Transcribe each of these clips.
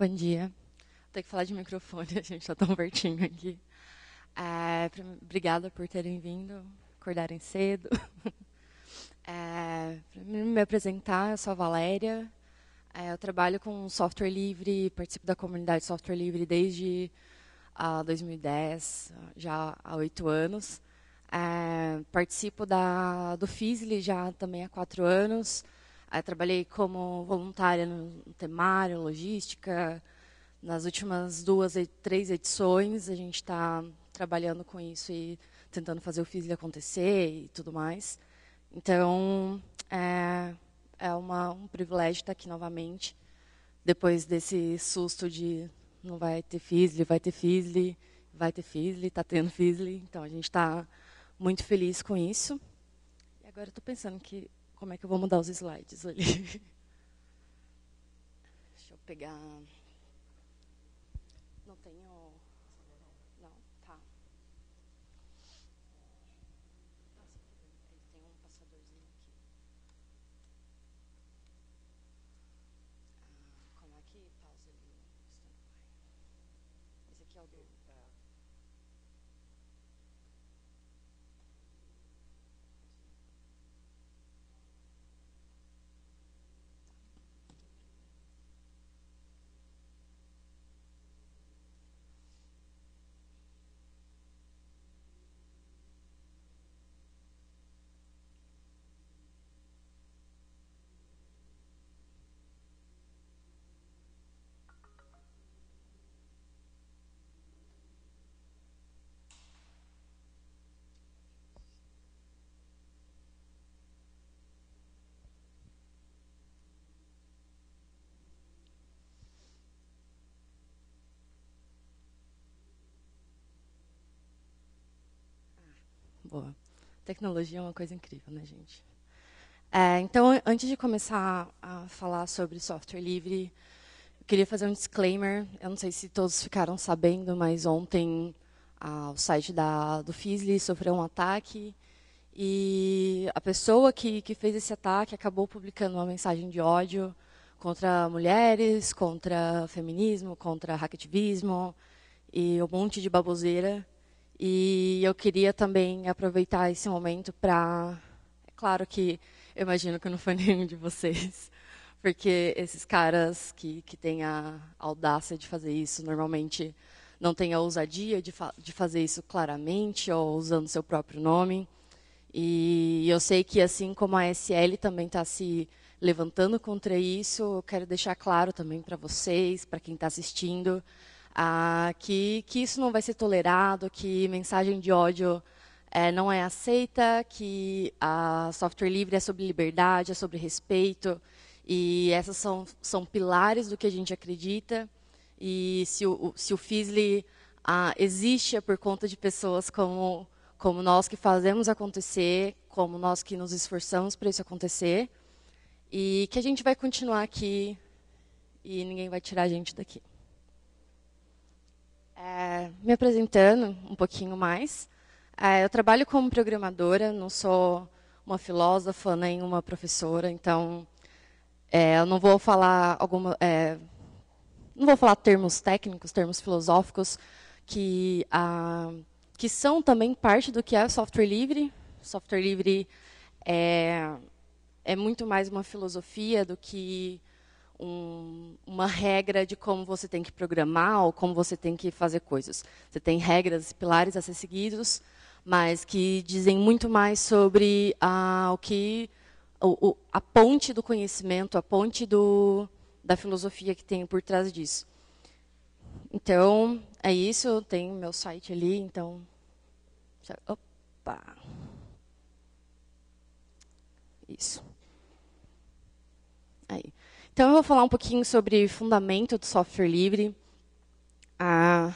Bom dia. Vou ter que falar de microfone, a gente está tão pertinho aqui. É, obrigada por terem vindo, acordarem cedo. É, para me apresentar, eu sou a Valéria. É, eu trabalho com software livre, participo da comunidade software livre desde uh, ah, 2010, já há oito anos. É, participo da, do FISLI já também há quatro anos. Aí trabalhei como voluntária no temário, logística. Nas últimas duas, e três edições, a gente está trabalhando com isso e tentando fazer o FISLE acontecer e tudo mais. Então, é, é uma, um privilégio estar tá aqui novamente, depois desse susto de não vai ter FISLE, vai ter FISLE, vai ter FISLE, está tendo FISLE. Então, a gente está muito feliz com isso. E agora estou pensando que como é que eu vou mudar os slides ali? Deixa eu pegar. Boa. Tecnologia é uma coisa incrível, né, gente? É, então, antes de começar a falar sobre software livre, eu queria fazer um disclaimer. Eu não sei se todos ficaram sabendo, mas ontem ah, o site da, do Fizzly sofreu um ataque e a pessoa que, que fez esse ataque acabou publicando uma mensagem de ódio contra mulheres, contra feminismo, contra hackativismo e um monte de baboseira. E eu queria também aproveitar esse momento para. É claro que eu imagino que não foi nenhum de vocês, porque esses caras que, que têm a audácia de fazer isso normalmente não têm a ousadia de, fa de fazer isso claramente ou usando seu próprio nome. E eu sei que, assim como a SL também está se levantando contra isso, eu quero deixar claro também para vocês, para quem está assistindo, ah, que, que isso não vai ser tolerado, que mensagem de ódio é, não é aceita, que a software livre é sobre liberdade, é sobre respeito, e essas são, são pilares do que a gente acredita. E se o, se o Fisley ah, existe é por conta de pessoas como, como nós que fazemos acontecer, como nós que nos esforçamos para isso acontecer, e que a gente vai continuar aqui e ninguém vai tirar a gente daqui. É, me apresentando um pouquinho mais, é, eu trabalho como programadora, não sou uma filósofa nem uma professora, então é, eu não vou falar alguma, é, não vou falar termos técnicos, termos filosóficos que ah, que são também parte do que é software livre. Software livre é é muito mais uma filosofia do que um, uma regra de como você tem que programar ou como você tem que fazer coisas. Você tem regras, pilares a ser seguidos, mas que dizem muito mais sobre ah, o que o, o, a ponte do conhecimento, a ponte do, da filosofia que tem por trás disso. Então, é isso. Tem meu site ali, então. Opa! Isso. Então, eu vou falar um pouquinho sobre fundamento do software livre. Ah,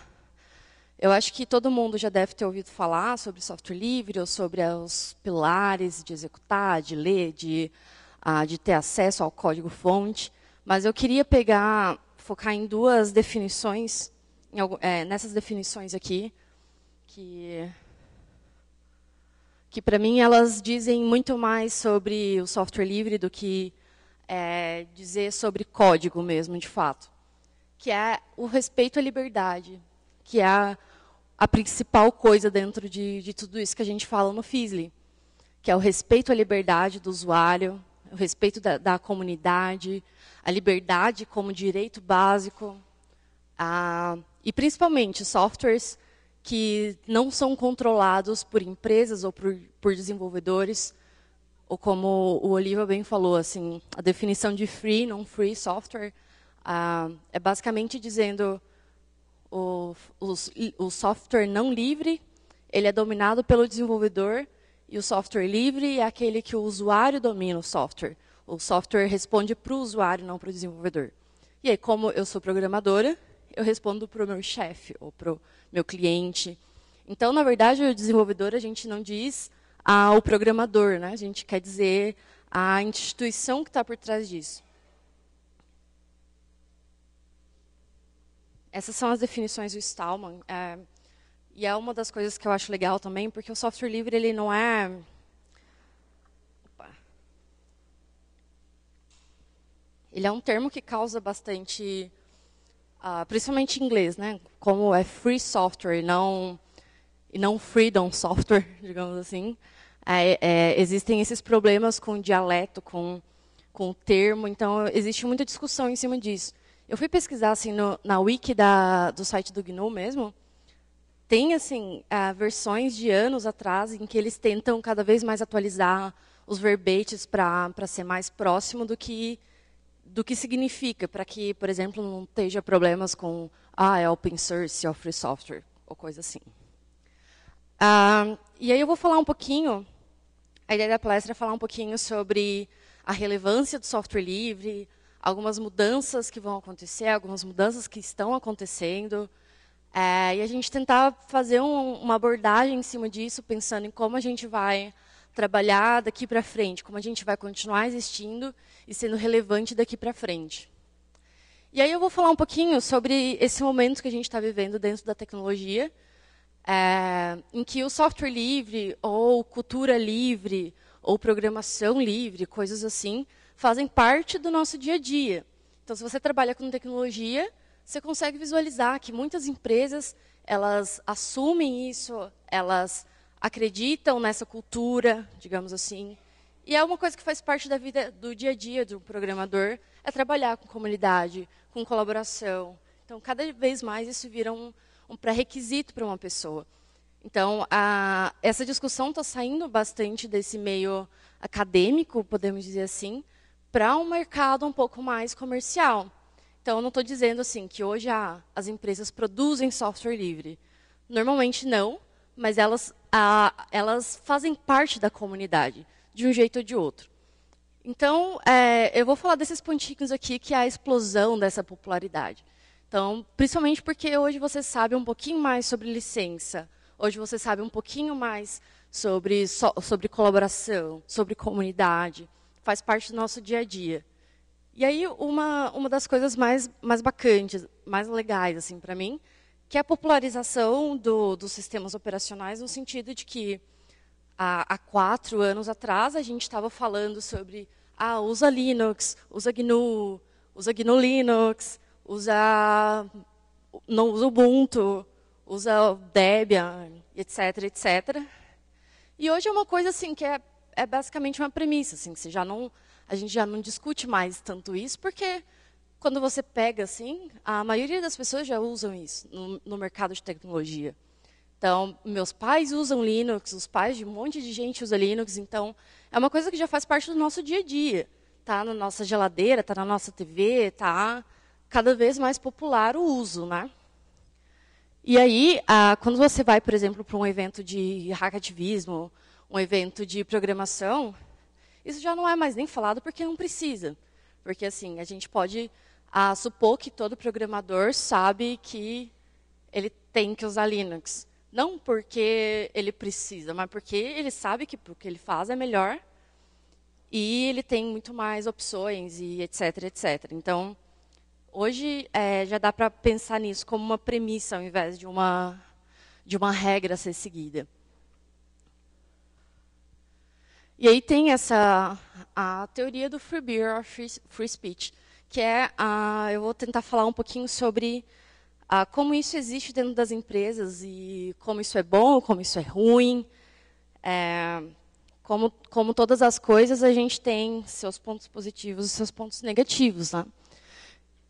eu acho que todo mundo já deve ter ouvido falar sobre software livre ou sobre os pilares de executar, de ler, de, ah, de ter acesso ao código-fonte. Mas eu queria pegar, focar em duas definições, em, é, nessas definições aqui, que que para mim elas dizem muito mais sobre o software livre do que é, dizer sobre código mesmo, de fato, que é o respeito à liberdade, que é a, a principal coisa dentro de, de tudo isso que a gente fala no FISLI, que é o respeito à liberdade do usuário, o respeito da, da comunidade, a liberdade como direito básico, a, e principalmente softwares que não são controlados por empresas ou por, por desenvolvedores, ou como o Oliva bem falou, assim, a definição de free, não free software ah, é basicamente dizendo o, o, o software não livre, ele é dominado pelo desenvolvedor e o software livre é aquele que o usuário domina o software. O software responde para o usuário, não para o desenvolvedor. E aí, como eu sou programadora, eu respondo para o meu chefe ou para o meu cliente. Então, na verdade, o desenvolvedor a gente não diz ao programador, né? a gente quer dizer a instituição que está por trás disso. Essas são as definições do Stallman. É, e é uma das coisas que eu acho legal também, porque o software livre ele não é ele é um termo que causa bastante, uh, principalmente em inglês, né? Como é free software e não e não freedom software, digamos assim. É, é, existem esses problemas com dialeto, com, com o termo, então existe muita discussão em cima disso. Eu fui pesquisar assim, no, na wiki da, do site do GNU mesmo, tem assim uh, versões de anos atrás em que eles tentam cada vez mais atualizar os verbetes para ser mais próximo do que do que significa, para que, por exemplo, não esteja problemas com ah, é open source, ou é free software, ou coisa assim. Uh, e aí eu vou falar um pouquinho a ideia da palestra é falar um pouquinho sobre a relevância do software livre, algumas mudanças que vão acontecer, algumas mudanças que estão acontecendo, é, e a gente tentar fazer um, uma abordagem em cima disso, pensando em como a gente vai trabalhar daqui para frente, como a gente vai continuar existindo e sendo relevante daqui para frente. E aí eu vou falar um pouquinho sobre esse momento que a gente está vivendo dentro da tecnologia é, em que o software livre ou cultura livre ou programação livre, coisas assim, fazem parte do nosso dia a dia. Então, se você trabalha com tecnologia, você consegue visualizar que muitas empresas elas assumem isso, elas acreditam nessa cultura, digamos assim. E é uma coisa que faz parte da vida do dia a dia do programador, é trabalhar com comunidade, com colaboração. Então, cada vez mais isso vira um, um pré-requisito para uma pessoa. Então, a, essa discussão está saindo bastante desse meio acadêmico, podemos dizer assim, para um mercado um pouco mais comercial. Então, não estou dizendo assim que hoje as empresas produzem software livre. Normalmente não, mas elas, elas fazem parte da comunidade, de um jeito ou de outro. Então, é, eu vou falar desses pontinhos aqui que é a explosão dessa popularidade. Então, principalmente porque hoje você sabe um pouquinho mais sobre licença, hoje você sabe um pouquinho mais sobre, sobre colaboração, sobre comunidade, faz parte do nosso dia a dia. E aí, uma, uma das coisas mais, mais bacantes, mais legais, assim, para mim, que é a popularização do, dos sistemas operacionais no sentido de que há, há quatro anos atrás a gente estava falando sobre ah, usa Linux, usa GNU, usa GNU Linux, usa, não usa Ubuntu, usa Debian, etc, etc. E hoje é uma coisa assim que é, é basicamente uma premissa, assim, que já não, a gente já não discute mais tanto isso, porque quando você pega assim, a maioria das pessoas já usam isso no, no mercado de tecnologia. Então, meus pais usam Linux, os pais de um monte de gente usam Linux, então é uma coisa que já faz parte do nosso dia a dia. Está na nossa geladeira, está na nossa TV, está cada vez mais popular o uso, né? E aí, ah, quando você vai, por exemplo, para um evento de hackativismo, um evento de programação, isso já não é mais nem falado porque não precisa. Porque, assim, a gente pode ah, supor que todo programador sabe que ele tem que usar Linux. Não porque ele precisa, mas porque ele sabe que o que ele faz é melhor e ele tem muito mais opções e etc, etc. Então, Hoje é, já dá para pensar nisso como uma premissa ao invés de uma, de uma regra a ser seguida. E aí tem essa a teoria do free beer or free, free speech, que é a, eu vou tentar falar um pouquinho sobre a, como isso existe dentro das empresas e como isso é bom, como isso é ruim, é, como como todas as coisas a gente tem seus pontos positivos e seus pontos negativos, né?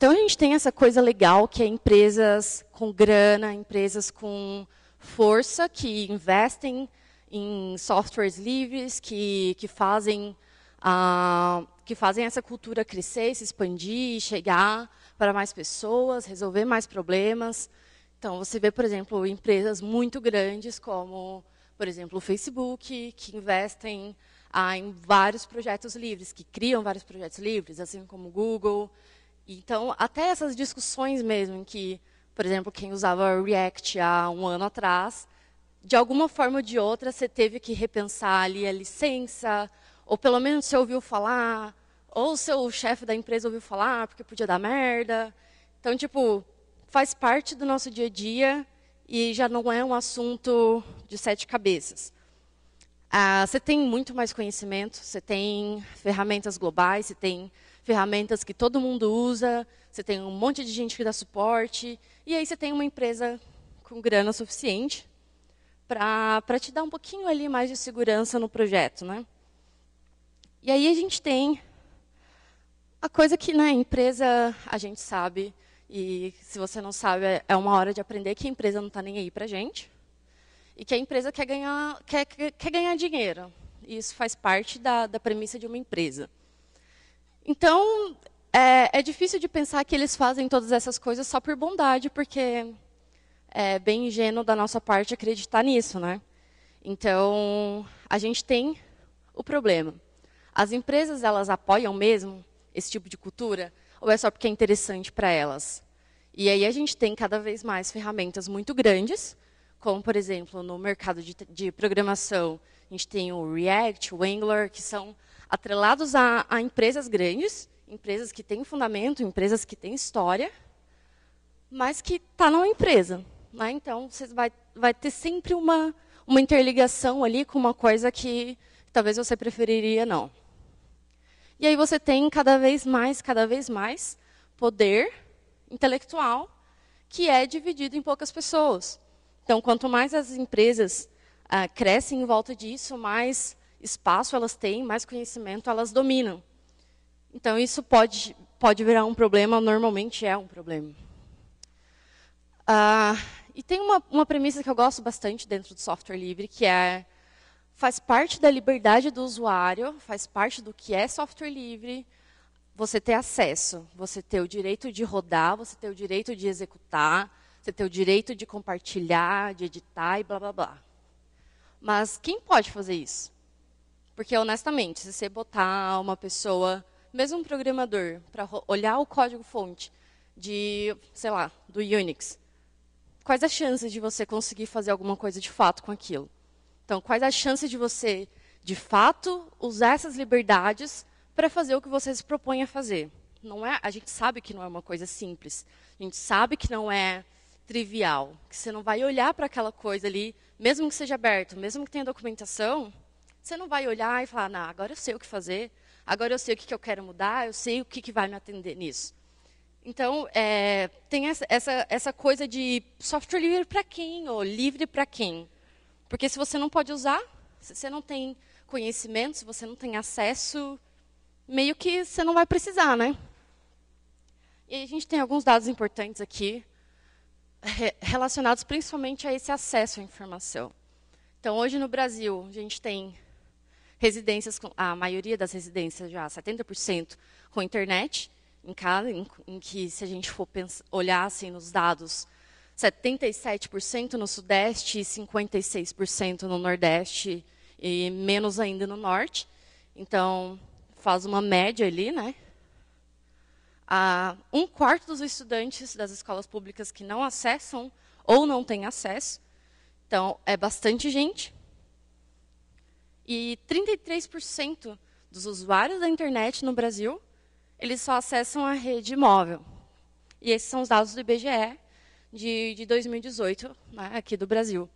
Então a gente tem essa coisa legal que é empresas com grana, empresas com força que investem em softwares livres, que, que fazem uh, que fazem essa cultura crescer, se expandir, chegar para mais pessoas, resolver mais problemas. Então você vê, por exemplo, empresas muito grandes como, por exemplo, o Facebook, que investem ah, em vários projetos livres, que criam vários projetos livres, assim como o Google, então, até essas discussões mesmo, em que, por exemplo, quem usava React há um ano atrás, de alguma forma ou de outra, você teve que repensar ali a licença, ou pelo menos você ouviu falar, ou seu chefe da empresa ouviu falar, porque podia dar merda. Então, tipo, faz parte do nosso dia a dia e já não é um assunto de sete cabeças. Ah, você tem muito mais conhecimento, você tem ferramentas globais, você tem ferramentas que todo mundo usa, você tem um monte de gente que dá suporte, e aí você tem uma empresa com grana suficiente para te dar um pouquinho ali mais de segurança no projeto, né? E aí a gente tem a coisa que na né, empresa a gente sabe, e se você não sabe, é, é uma hora de aprender que a empresa não está nem aí para a gente, e que a empresa quer ganhar, quer, quer ganhar dinheiro. E isso faz parte da, da premissa de uma empresa. Então, é, é, difícil de pensar que eles fazem todas essas coisas só por bondade, porque é bem ingênuo da nossa parte acreditar nisso, né? Então, a gente tem o problema. As empresas, elas apoiam mesmo esse tipo de cultura? Ou é só porque é interessante para elas? E aí a gente tem cada vez mais ferramentas muito grandes, como, por exemplo, no mercado de, de programação, a gente tem o React, o Angular, que são atrelados a, a empresas grandes, empresas que têm fundamento, empresas que têm história, mas que está numa empresa. Né? Então, você vai, vai ter sempre uma, uma interligação ali com uma coisa que talvez você preferiria não. E aí você tem cada vez mais, cada vez mais poder intelectual que é dividido em poucas pessoas. Então, quanto mais as empresas ah, crescem em volta disso, mais espaço elas têm, mais conhecimento elas dominam. Então, isso pode, pode virar um problema, normalmente é um problema. Ah, e tem uma, uma premissa que eu gosto bastante dentro do software livre, que é faz parte da liberdade do usuário, faz parte do que é software livre, você ter acesso, você ter o direito de rodar, você ter o direito de executar, você ter o direito de compartilhar, de editar e blá blá blá. Mas quem pode fazer isso? Porque, honestamente, se você botar uma pessoa, mesmo um programador, para olhar o código-fonte de, sei lá, do Unix, quais as chances de você conseguir fazer alguma coisa de fato com aquilo? Então, quais as chances de você, de fato, usar essas liberdades para fazer o que você se propõe a fazer? Não é, a gente sabe que não é uma coisa simples. A gente sabe que não é trivial, que você não vai olhar para aquela coisa ali, mesmo que seja aberto, mesmo que tenha documentação, você não vai olhar e falar, não, agora eu sei o que fazer, agora eu sei o que, eu quero mudar, eu sei o que, vai me atender nisso. Então, é, tem essa, essa, essa coisa de software livre para quem, ou livre para quem. Porque se você não pode usar, se você não tem conhecimento, se você não tem acesso, meio que você não vai precisar, né? E a gente tem alguns dados importantes aqui, relacionados principalmente a esse acesso à informação. Então, hoje no Brasil, a gente tem residências, a maioria das residências já, 70% com internet em casa, em, em, que se a gente for pensar, olhar assim, nos dados, 77% no Sudeste e 56% no Nordeste e menos ainda no Norte. Então, faz uma média ali, né? Ah, um quarto dos estudantes das escolas públicas que não acessam ou não têm acesso. Então, é bastante gente. E 33% dos usuários da internet no Brasil, eles só acessam a rede móvel. E esses são os dados do IBGE de, de 2018, né, aqui do Brasil.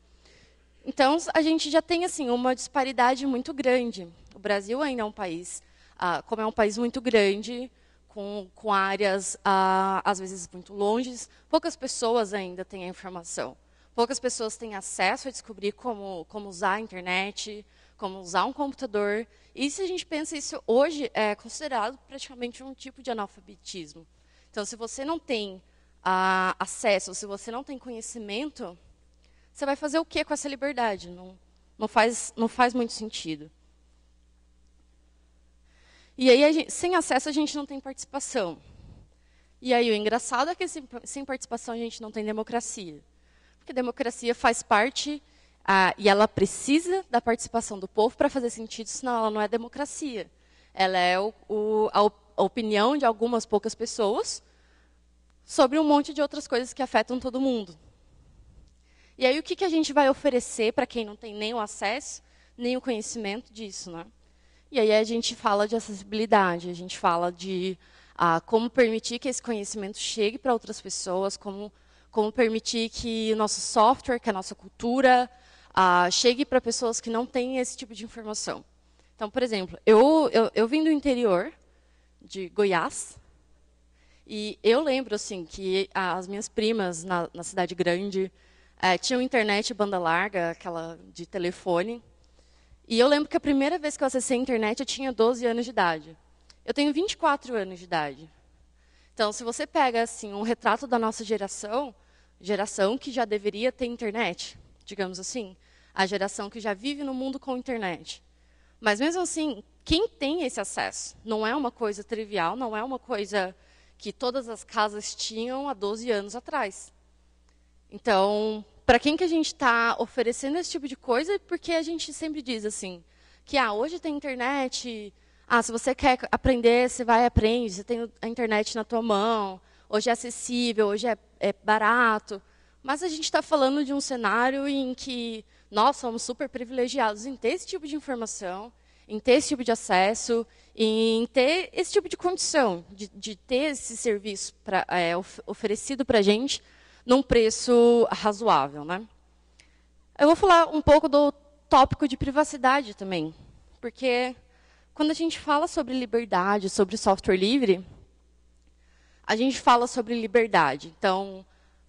Então, a gente já tem assim uma disparidade muito grande. O Brasil ainda é um país, ah, como é um país muito grande, com, com áreas, ah, às vezes, muito longe, poucas pessoas ainda têm a informação. Poucas pessoas têm acesso a descobrir como, como usar a internet, como usar um computador. E se a gente pensa isso hoje, é considerado praticamente um tipo de analfabetismo. Então, se você não tem a, ah, acesso, se você não tem conhecimento, você vai fazer o que com essa liberdade? Não, não, faz, não faz muito sentido. E aí, gente, sem acesso, a gente não tem participação. E aí, o engraçado é que sem, sem participação a gente não tem democracia. Porque democracia faz parte ah, e ela precisa da participação do povo para fazer sentido, senão ela não é democracia. Ela é o, o, a, a opinião de algumas poucas pessoas sobre um monte de outras coisas que afetam todo mundo. E aí o que, que a gente vai oferecer para quem não tem nem o acesso, nem o conhecimento disso, né? E aí a gente fala de acessibilidade, a gente fala de ah, como permitir que esse conhecimento chegue para outras pessoas, como, como permitir que o nosso software, que a nossa cultura, ah, chegue para pessoas que não têm esse tipo de informação. Então, por exemplo, eu, eu, eu vim do interior de Goiás, e eu lembro assim que as minhas primas na, na cidade grande é, tinham internet banda larga, aquela de telefone. E eu lembro que a primeira vez que eu acessei a internet eu tinha 12 anos de idade. Eu tenho 24 anos de idade. Então, se você pega assim um retrato da nossa geração, geração que já deveria ter internet, digamos assim, a geração que já vive no mundo com internet. Mas mesmo assim, quem tem esse acesso? Não é uma coisa trivial, não é uma coisa que todas as casas tinham há 12 anos atrás. Então, para quem que a gente está oferecendo esse tipo de coisa? Porque a gente sempre diz assim, que ah, hoje tem internet, ah, se você quer aprender, você vai e aprende, você tem a internet na tua mão, hoje é acessível, hoje é, é barato. Mas a gente está falando de um cenário em que nós somos super privilegiados em ter esse tipo de informação, em ter esse tipo de acesso, em ter esse tipo de condição de, de ter esse serviço pra, é, of, oferecido para a gente num preço razoável. Né? Eu vou falar um pouco do tópico de privacidade também, porque quando a gente fala sobre liberdade, sobre software livre, a gente fala sobre liberdade. Então,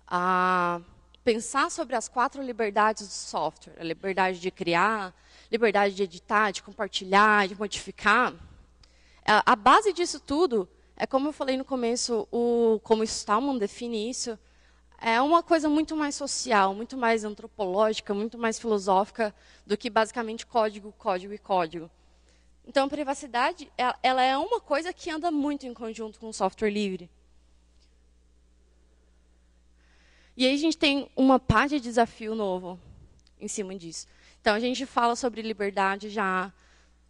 a pensar sobre as quatro liberdades do software: a liberdade de criar, liberdade de editar, de compartilhar, de modificar. É, a base disso tudo é, como eu falei no começo, o, como Stallman define isso, é uma coisa muito mais social, muito mais antropológica, muito mais filosófica do que basicamente código, código e código. Então, a privacidade é, ela é uma coisa que anda muito em conjunto com o software livre. E aí a gente tem uma pá de desafio novo em cima disso. Então a gente fala sobre liberdade já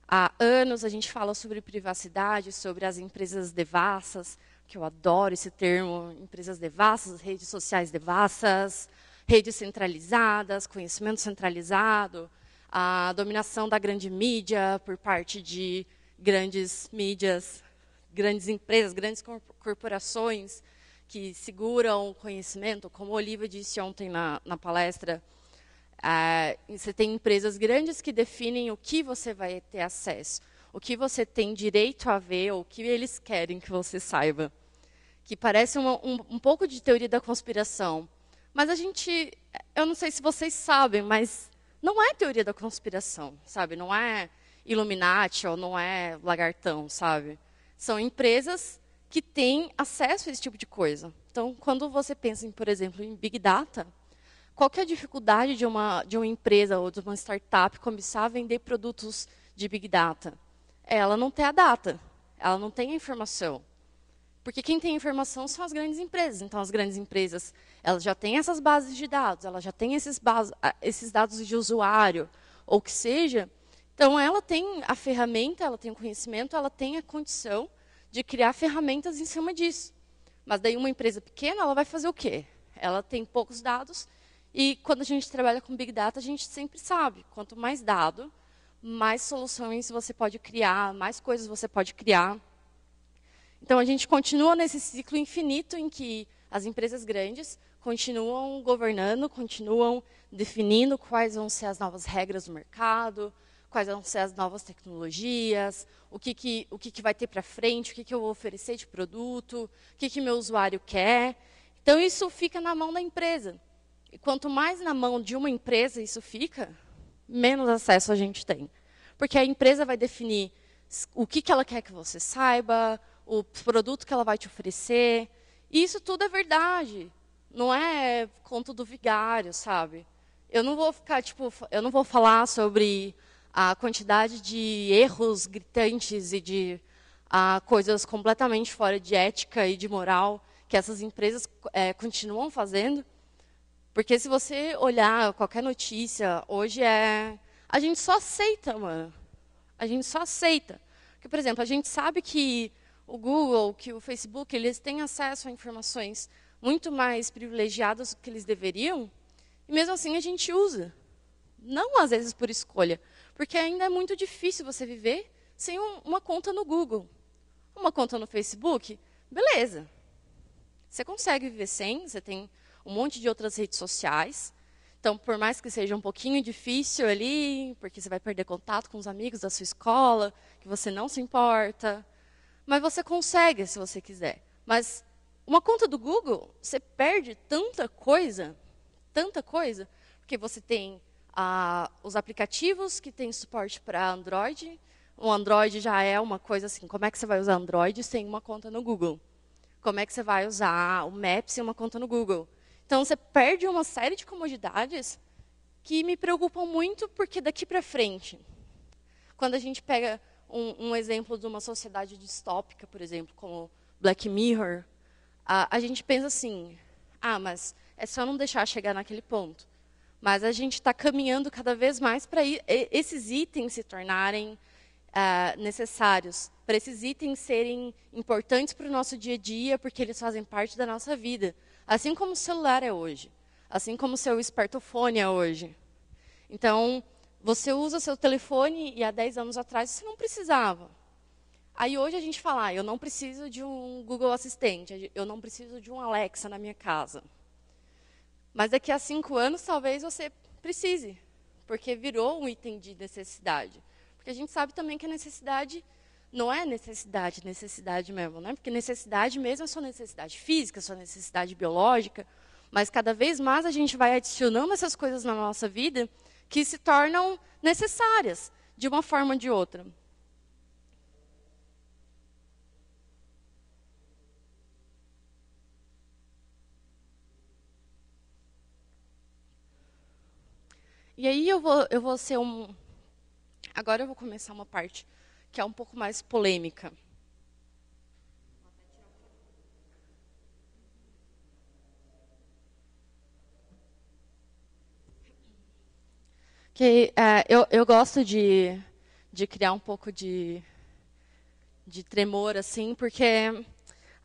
há anos, a gente fala sobre privacidade, sobre as empresas devassas, que eu adoro esse termo, empresas devassas, redes sociais devassas, redes centralizadas, conhecimento centralizado, a dominação da grande mídia por parte de grandes mídias, grandes empresas, grandes corporações, que seguram o conhecimento, como a Oliva disse ontem na, na palestra, eh, você tem empresas grandes que definem o que você vai ter acesso, o que você tem direito a ver, ou o que eles querem que você saiba. Que parece uma, um, um pouco de teoria da conspiração. Mas a gente, eu não sei se vocês sabem, mas não é teoria da conspiração, sabe? Não é Illuminati ou não é lagartão, sabe? São empresas que têm acesso a esse tipo de coisa. Então, quando você pensa, em, por exemplo, em Big Data, qual é a dificuldade de uma, de uma empresa ou de uma startup começar a vender produtos de Big Data? É ela não tem a data, ela não tem a informação. Porque quem tem informação são as grandes empresas. Então, as grandes empresas elas já têm essas bases de dados, elas já têm esses, base, esses dados de usuário, ou que seja. Então, ela tem a ferramenta, ela tem o conhecimento, ela tem a condição de criar ferramentas em cima disso. Mas daí uma empresa pequena, ela vai fazer o quê? Ela tem poucos dados e quando a gente trabalha com Big Data, a gente sempre sabe, quanto mais dado, mais soluções você pode criar, mais coisas você pode criar. Então a gente continua nesse ciclo infinito em que as empresas grandes continuam governando, continuam definindo quais vão ser as novas regras do mercado, quais vão ser as novas tecnologias, o que, que, o que, que vai ter para frente, o que, que eu vou oferecer de produto, o que, que meu usuário quer. Então, isso fica na mão da empresa. E quanto mais na mão de uma empresa isso fica, menos acesso a gente tem. Porque a empresa vai definir o que, que ela quer que você saiba, o produto que ela vai te oferecer. E isso tudo é verdade. Não é conto do vigário, sabe? Eu não vou ficar, tipo, eu não vou falar sobre a quantidade de erros gritantes e de a, ah, coisas completamente fora de ética e de moral que essas empresas é, continuam fazendo. Porque se você olhar qualquer notícia, hoje é. A gente só aceita, mano. A gente só aceita. Porque, por exemplo, a gente sabe que o Google, que o Facebook, eles têm acesso a informações muito mais privilegiadas do que eles deveriam, e mesmo assim a gente usa. Não às vezes por escolha, porque ainda é muito difícil você viver sem um, uma conta no Google. Uma conta no Facebook, beleza. Você consegue viver sem, você tem um monte de outras redes sociais. Então, por mais que seja um pouquinho difícil ali, porque você vai perder contato com os amigos da sua escola, que você não se importa, mas você consegue se você quiser. Mas uma conta do Google, você perde tanta coisa, tanta coisa, porque você tem os aplicativos que têm suporte para Android. O Android já é uma coisa assim, como é que você vai usar Android sem uma conta no Google? Como é que você vai usar o Maps sem uma conta no Google? Então, você perde uma série de comodidades que me preocupam muito, porque daqui para frente, quando a gente pega um, um, exemplo de uma sociedade distópica, por exemplo, como Black Mirror, a, a gente pensa assim, ah, mas é só não deixar chegar naquele ponto. Mas a gente está caminhando cada vez mais para esses itens se tornarem uh, necessários, para esses itens serem importantes para o nosso dia a dia, porque eles fazem parte da nossa vida. Assim como o celular é hoje, assim como o seu espertofone é hoje. Então, você usa seu telefone e há 10 anos atrás você não precisava. Aí hoje a gente fala, ah, eu não preciso de um Google Assistente, eu não preciso de um Alexa na minha casa. Mas daqui a cinco anos, talvez você precise, porque virou um item de necessidade. Porque a gente sabe também que a necessidade não é necessidade, necessidade mesmo, né? Porque necessidade mesmo é sua necessidade física, sua necessidade biológica, mas cada vez mais a gente vai adicionando essas coisas na nossa vida que se tornam necessárias de uma forma ou de outra. E aí eu vou, eu vou ser um. Agora eu vou começar uma parte que é um pouco mais polêmica. Que, é, eu, eu gosto de, de criar um pouco de, de tremor, assim, porque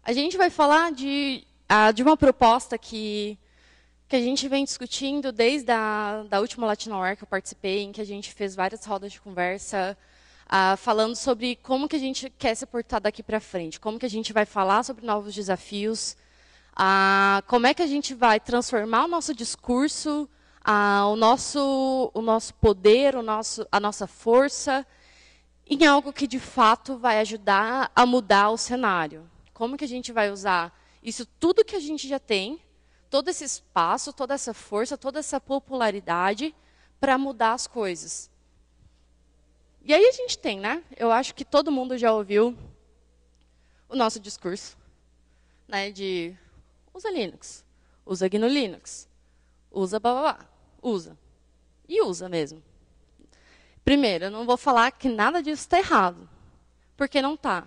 a gente vai falar de, ah, de uma proposta que que a gente vem discutindo desde a da última Latinoamérica que eu participei, em que a gente fez várias rodas de conversa ah, falando sobre como que a gente quer se portar daqui para frente, como que a gente vai falar sobre novos desafios, ah, como é que a gente vai transformar o nosso discurso, ah, o, nosso, o nosso poder, o nosso, a nossa força, em algo que de fato vai ajudar a mudar o cenário. Como que a gente vai usar isso tudo que a gente já tem todo esse espaço, toda essa força, toda essa popularidade para mudar as coisas. E aí a gente tem, né? Eu acho que todo mundo já ouviu o nosso discurso, né? De usa Linux, usa GNU Linux, usa blá, blá, blá usa. E usa mesmo. Primeiro, eu não vou falar que nada disso está errado, porque não está.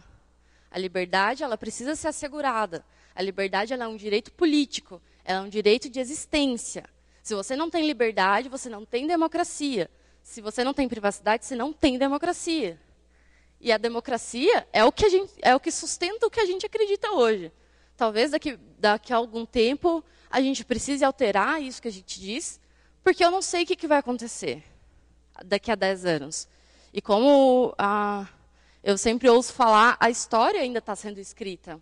A liberdade, ela precisa ser assegurada. A liberdade, ela é um direito político. Ela é um direito de existência. Se você não tem liberdade, você não tem democracia. Se você não tem privacidade, você não tem democracia. E a democracia é o que, gente, é o que sustenta o que a gente acredita hoje. Talvez daqui, daqui a algum tempo a gente precise alterar isso que a gente diz, porque eu não sei o que, que vai acontecer daqui a 10 anos. E como ah, eu sempre ouço falar, a história ainda está sendo escrita.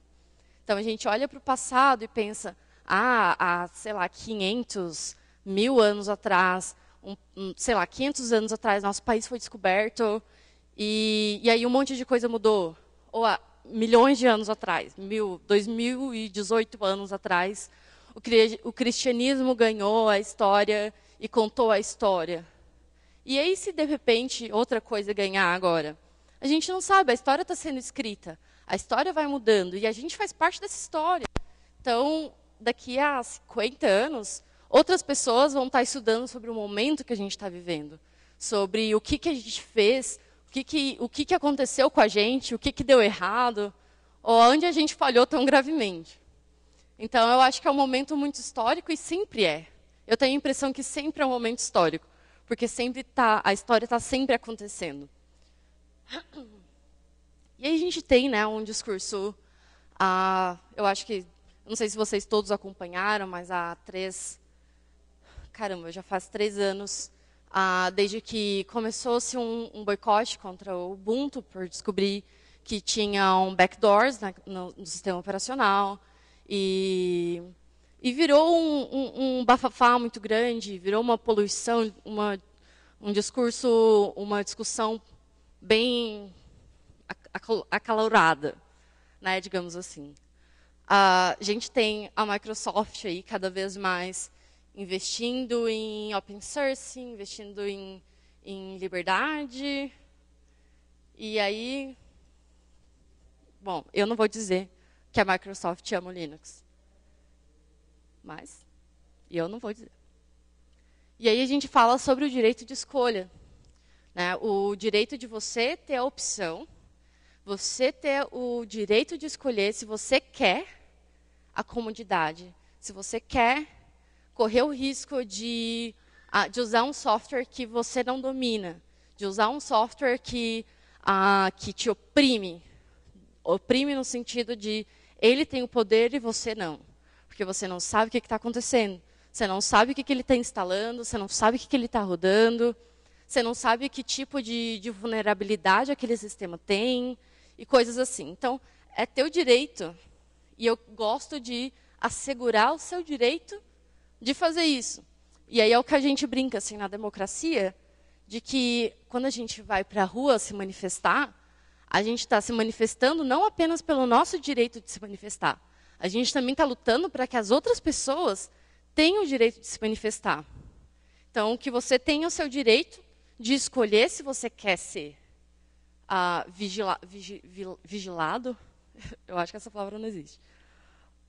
Então a gente olha para o passado e pensa: há, há sei lá, 500 mil anos atrás, um, um, sei lá, 500 anos atrás, nosso país foi descoberto e, e aí um monte de coisa mudou. Ou há milhões de anos atrás, mil, 2018 anos atrás, o, cri, o cristianismo ganhou a história e contou a história. E aí, se de repente outra coisa ganhar agora? A gente não sabe, a história está sendo escrita, a história vai mudando e a gente faz parte dessa história. Então, daqui a 50 anos, outras pessoas vão estar estudando sobre o momento que a gente está vivendo, sobre o que, que a gente fez, o, que, que, o que, que aconteceu com a gente, o que, que deu errado, ou onde a gente falhou tão gravemente. Então, eu acho que é um momento muito histórico e sempre é. Eu tenho a impressão que sempre é um momento histórico, porque sempre tá, a história está sempre acontecendo. E aí a gente tem né, um discurso, ah, eu acho que não sei se vocês todos acompanharam, mas há três. Caramba, já faz três anos ah, desde que começou-se um, um, boicote contra o Ubuntu por descobrir que tinha um backdoors na, né, no, no, sistema operacional e, e virou um, um, um, bafafá muito grande, virou uma poluição, uma, um discurso, uma discussão bem acalorada, né, digamos assim. A gente tem a Microsoft aí cada vez mais investindo em open source, investindo em, em liberdade. E aí, bom, eu não vou dizer que a Microsoft ama o Linux. Mas eu não vou dizer. E aí a gente fala sobre o direito de escolha. Né? O direito de você ter a opção você ter o direito de escolher se você quer a comodidade, se você quer correr o risco de, ah, de usar um software que você não domina, de usar um software que, ah, que te oprime. Oprime no sentido de ele tem o poder e você não. Porque você não sabe o que está acontecendo. Você não sabe o que, que ele está instalando, você não sabe o que, que ele está rodando, você não sabe que tipo de, de vulnerabilidade aquele sistema tem, e coisas assim. Então, é teu direito, e eu gosto de assegurar o seu direito de fazer isso. E aí é o que a gente brinca assim na democracia, de que quando a gente vai para a rua se manifestar, a gente está se manifestando não apenas pelo nosso direito de se manifestar, a gente também está lutando para que as outras pessoas tenham o direito de se manifestar. Então, que você tenha o seu direito de escolher se você quer ser vigila, vigi, vigilado, eu acho que essa palavra não existe.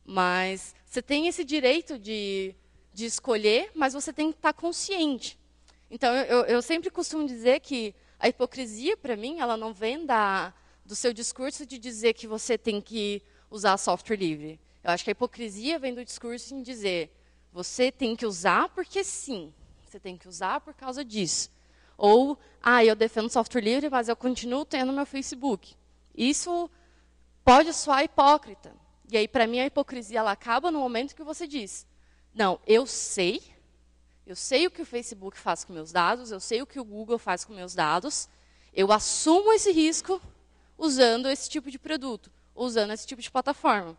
Mas você tem esse direito de, de escolher, mas você tem que estar tá consciente. Então, eu, eu sempre costumo dizer que a hipocrisia, para mim, ela não vem da, do seu discurso de dizer que você tem que usar software livre. Eu acho que a hipocrisia vem do discurso em dizer você tem que usar porque sim, você tem que usar por causa disso. Ou, ah, eu defendo software livre, mas eu continuo tendo meu Facebook. Isso pode soar hipócrita. E aí, para mim, a hipocrisia ela acaba no momento que você diz: não, eu sei, eu sei o que o Facebook faz com meus dados, eu sei o que o Google faz com meus dados, eu assumo esse risco usando esse tipo de produto, usando esse tipo de plataforma.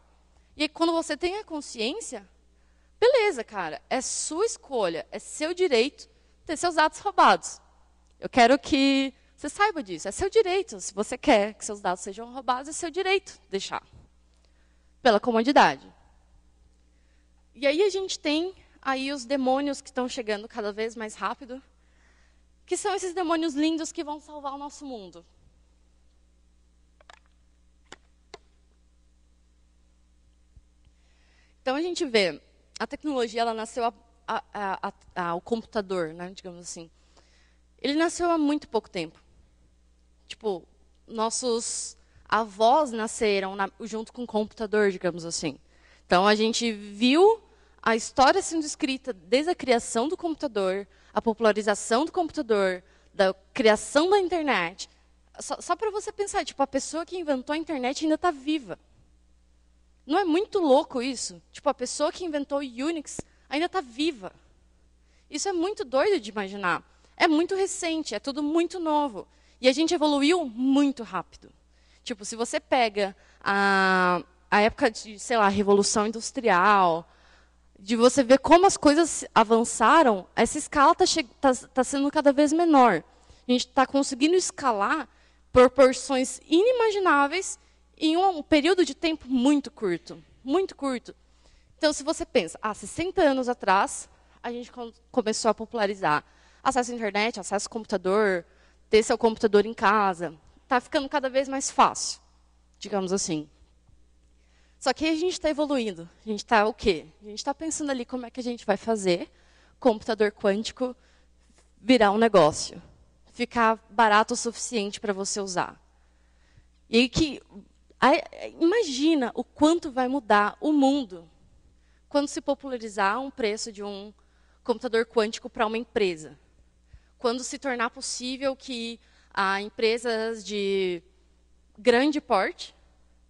E aí, quando você tem a consciência, beleza, cara, é sua escolha, é seu direito ter seus dados roubados. Eu quero que você saiba disso. É seu direito. Se você quer que seus dados sejam roubados, é seu direito deixar. Pela comodidade. E aí a gente tem aí os demônios que estão chegando cada vez mais rápido, que são esses demônios lindos que vão salvar o nosso mundo. Então a gente vê, a tecnologia ela nasceu a, a, a, o computador, né, digamos assim, ele nasceu há muito pouco tempo. Tipo, nossos avós nasceram na, junto com o computador, digamos assim. Então a gente viu a história sendo escrita desde a criação do computador, a popularização do computador, da criação da internet. Só, só para você pensar, tipo, a pessoa que inventou a internet ainda está viva. Não é muito louco isso? Tipo, a pessoa que inventou o Unix ainda está viva. Isso é muito doido de imaginar é muito recente, é tudo muito novo. E a gente evoluiu muito rápido. Tipo, se você pega a, a época de, sei lá, Revolução Industrial, de você ver como as coisas avançaram, essa escala está tá, tá sendo cada vez menor. A gente está conseguindo escalar proporções inimagináveis em um, período de tempo muito curto. Muito curto. Então, se você pensa, há 60 anos atrás, a gente começou a popularizar Acesso à internet, acesso ao computador, ter seu computador em casa. Está ficando cada vez mais fácil, digamos assim. Só que a gente está evoluindo. A gente está o quê? A gente está pensando ali como é que a gente vai fazer computador quântico virar um negócio. Ficar barato o suficiente para você usar. E que imagina o quanto vai mudar o mundo quando se popularizar um preço de um computador quântico para uma empresa quando se tornar possível que a empresas de grande porte,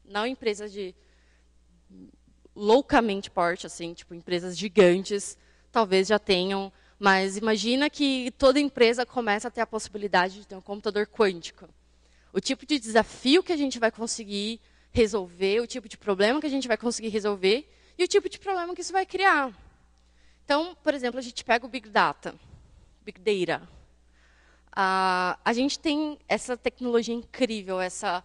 não empresas de loucamente porte, assim, tipo empresas gigantes, talvez já tenham, mas imagina que toda empresa começa a ter a possibilidade de ter um computador quântico. O tipo de desafio que a gente vai conseguir resolver, o tipo de problema que a gente vai conseguir resolver e o tipo de problema que isso vai criar. Então, por exemplo, a gente pega o Big Data, Big Data, ah, a gente tem essa tecnologia incrível, essa,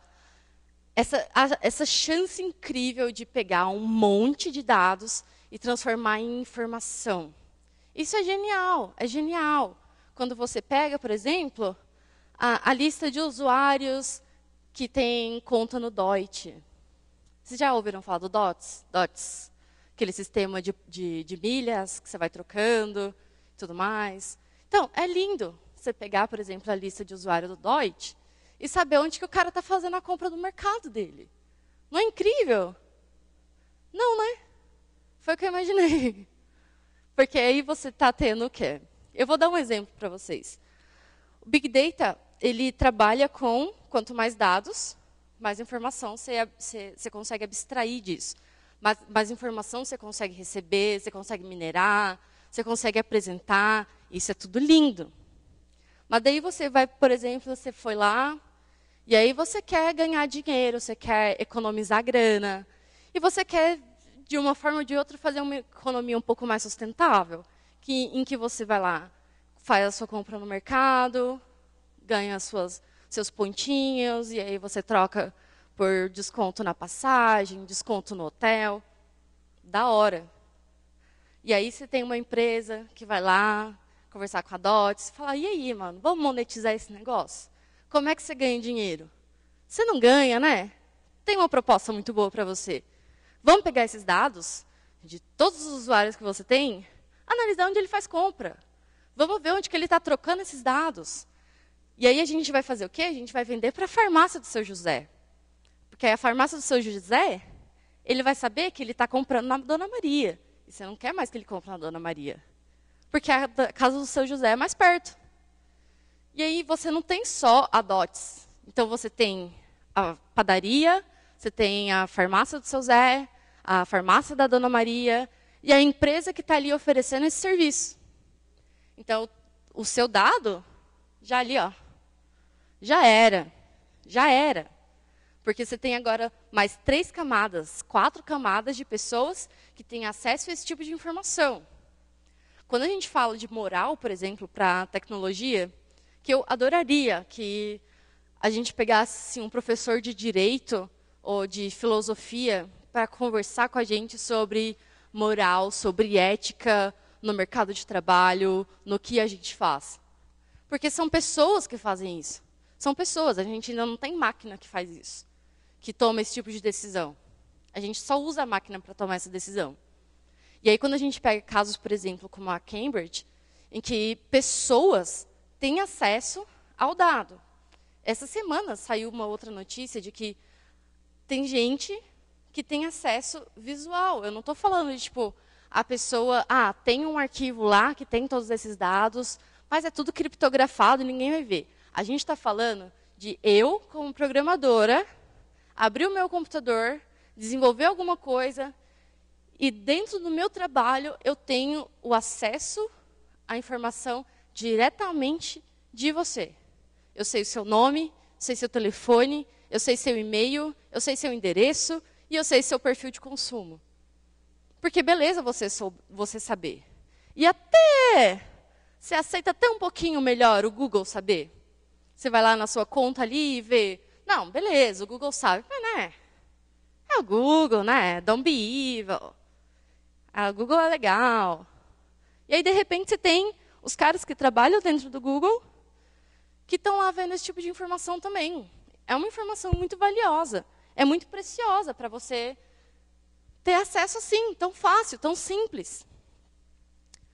essa, a, essa chance incrível de pegar um monte de dados e transformar em informação. Isso é genial, é genial. Quando você pega, por exemplo, a, a lista de usuários que tem conta no Deutsche. Vocês já ouviram falar do DOTS? DOTS aquele sistema de, de, de milhas que você vai trocando tudo mais. Então, é lindo. Você pegar, por exemplo, a lista de usuários do Deutsche e saber onde que o cara está fazendo a compra do mercado dele. Não é incrível? Não, né? Foi o que eu imaginei. Porque aí você está tendo o quê? Eu vou dar um exemplo para vocês. O Big Data, ele trabalha com quanto mais dados, mais informação você, você, você consegue abstrair disso. Mais, mais informação você consegue receber, você consegue minerar, você consegue apresentar. Isso é tudo lindo. Mas daí você vai, por exemplo, você foi lá, e aí você quer ganhar dinheiro, você quer economizar grana, e você quer, de uma forma ou de outra, fazer uma economia um pouco mais sustentável, que, em que você vai lá, faz a sua compra no mercado, ganha suas, seus pontinhos, e aí você troca por desconto na passagem, desconto no hotel. Da hora. E aí você tem uma empresa que vai lá, conversar com a Dots, falar, e aí, mano, vamos monetizar esse negócio? Como é que você ganha dinheiro? Você não ganha, né? Tem uma proposta muito boa para você. Vamos pegar esses dados de todos os usuários que você tem, analisar onde ele faz compra. Vamos ver onde que ele está trocando esses dados. E aí a gente vai fazer o quê? A gente vai vender para a farmácia do seu José. Porque aí a farmácia do seu José, ele vai saber que ele está comprando na Dona Maria. E você não quer mais que ele compre na Dona Maria porque a casa do seu José é mais perto. E aí você não tem só a dotes. Então você tem a padaria, você tem a farmácia do seu Zé, a farmácia da Dona Maria e a empresa que está ali oferecendo esse serviço. Então o seu dado já ali, ó, já era, já era, porque você tem agora mais três camadas, quatro camadas de pessoas que têm acesso a esse tipo de informação. Quando a gente fala de moral, por exemplo, para tecnologia, que eu adoraria que a gente pegasse assim, um professor de direito ou de filosofia para conversar com a gente sobre moral, sobre ética no mercado de trabalho, no que a gente faz. Porque são pessoas que fazem isso. São pessoas, a gente ainda não tem máquina que faz isso, que toma esse tipo de decisão. A gente só usa a máquina para tomar essa decisão. E aí, quando a gente pega casos, por exemplo, como a Cambridge, em que pessoas têm acesso ao dado. Essa semana saiu uma outra notícia de que tem gente que tem acesso visual. Eu não estou falando de, tipo, a pessoa, ah, tem um arquivo lá que tem todos esses dados, mas é tudo criptografado e ninguém vai ver. A gente está falando de eu, como programadora, abrir o meu computador, desenvolver alguma coisa, e dentro do meu trabalho, eu tenho o acesso à informação diretamente de você. Eu sei o seu nome, sei seu telefone, eu sei seu e-mail, eu sei seu endereço e eu sei seu perfil de consumo. Porque beleza você, sou, você saber. E até você aceita até um pouquinho melhor o Google saber. Você vai lá na sua conta ali e vê. Não, beleza, o Google sabe, mas né? É o Google, né? Don't be evil. A ah, Google é legal. E aí, de repente, você tem os caras que trabalham dentro do Google que estão lá vendo esse tipo de informação também. É uma informação muito valiosa, é muito preciosa para você ter acesso assim, tão fácil, tão simples.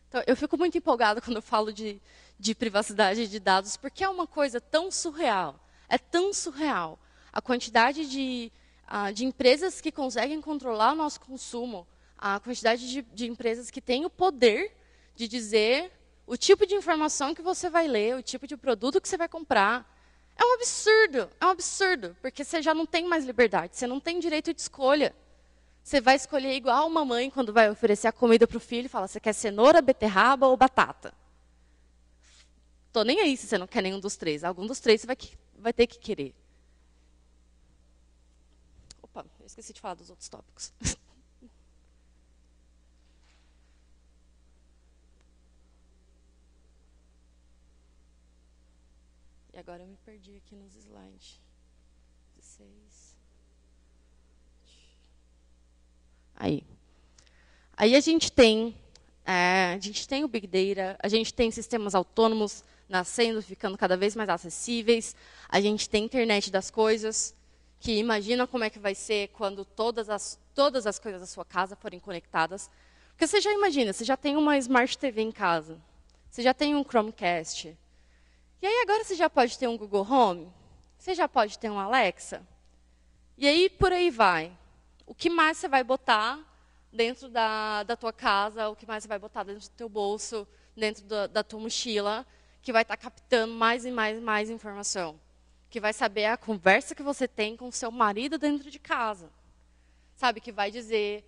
Então, eu fico muito empolgada quando eu falo de, de privacidade de dados, porque é uma coisa tão surreal. É tão surreal. A quantidade de, ah, de empresas que conseguem controlar o nosso consumo, a quantidade de, de empresas que têm o poder de dizer o tipo de informação que você vai ler, o tipo de produto que você vai comprar. É um absurdo, é um absurdo, porque você já não tem mais liberdade, você não tem direito de escolha. Você vai escolher igual uma mãe quando vai oferecer a comida para o filho, fala, você quer cenoura, beterraba ou batata? Tô nem aí se você não quer nenhum dos três. Algum dos três você vai, vai ter que querer. Opa, eu esqueci de falar dos outros tópicos. agora eu me perdi aqui nos slides. 16. Aí. Aí a gente tem é, a gente tem o Big Data, a gente tem sistemas autônomos nascendo, ficando cada vez mais acessíveis, a gente tem internet das coisas, que imagina como é que vai ser quando todas as, todas as coisas da sua casa forem conectadas. Porque você já imagina, você já tem uma Smart TV em casa, você já tem um Chromecast, e aí agora você já pode ter um Google Home, você já pode ter um Alexa, e aí por aí vai. O que mais você vai botar dentro da, da tua casa, o que mais você vai botar dentro do teu bolso, dentro da, da tua mochila, que vai estar tá captando mais e mais e mais informação. Que vai saber a conversa que você tem com o seu marido dentro de casa. Sabe, que vai dizer...